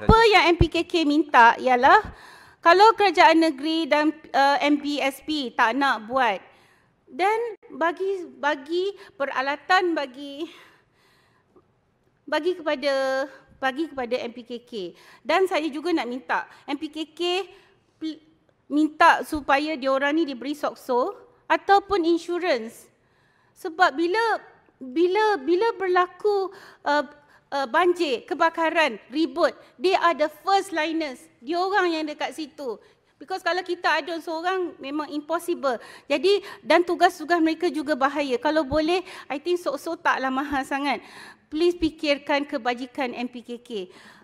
apa yang MPKK minta ialah kalau kerajaan negeri dan uh, MPSP tak nak buat dan bagi bagi peralatan bagi bagi kepada bagi kepada MPKK dan saya juga nak minta MPKK minta supaya diorang ni diberi sokso ataupun insurans sebab bila bila bila berlaku uh, uh, banjir, kebakaran, ribut. They are the first liners. Dia orang yang dekat situ. Because kalau kita ada seorang memang impossible. Jadi dan tugas-tugas mereka juga bahaya. Kalau boleh, I think sok-sok taklah mahal sangat. Please fikirkan kebajikan MPKK. Uh,